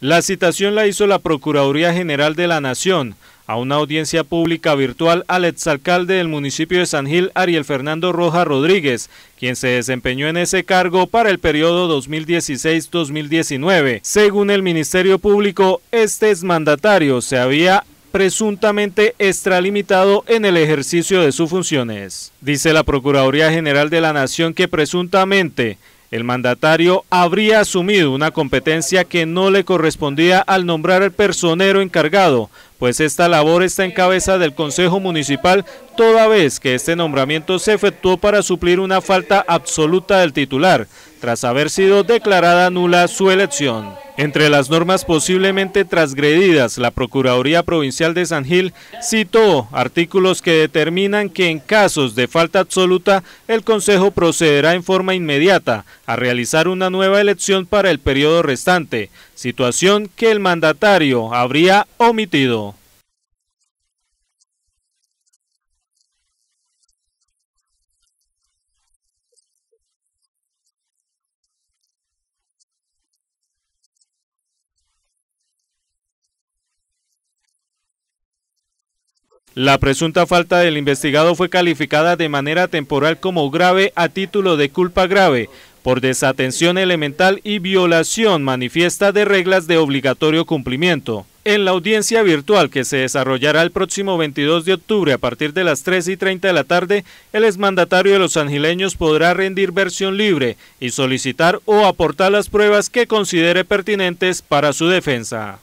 La citación la hizo la Procuraduría General de la Nación a una audiencia pública virtual al exalcalde del municipio de San Gil, Ariel Fernando Roja Rodríguez, quien se desempeñó en ese cargo para el periodo 2016-2019. Según el Ministerio Público, este exmandatario se había presuntamente extralimitado en el ejercicio de sus funciones. Dice la Procuraduría General de la Nación que presuntamente el mandatario habría asumido una competencia que no le correspondía al nombrar al personero encargado pues esta labor está en cabeza del Consejo Municipal toda vez que este nombramiento se efectuó para suplir una falta absoluta del titular, tras haber sido declarada nula su elección. Entre las normas posiblemente transgredidas, la Procuraduría Provincial de San Gil citó artículos que determinan que en casos de falta absoluta, el Consejo procederá en forma inmediata a realizar una nueva elección para el periodo restante, situación que el mandatario habría omitido. La presunta falta del investigado fue calificada de manera temporal como grave a título de culpa grave por desatención elemental y violación manifiesta de reglas de obligatorio cumplimiento. En la audiencia virtual que se desarrollará el próximo 22 de octubre a partir de las 3 y 30 de la tarde, el exmandatario de los angileños podrá rendir versión libre y solicitar o aportar las pruebas que considere pertinentes para su defensa.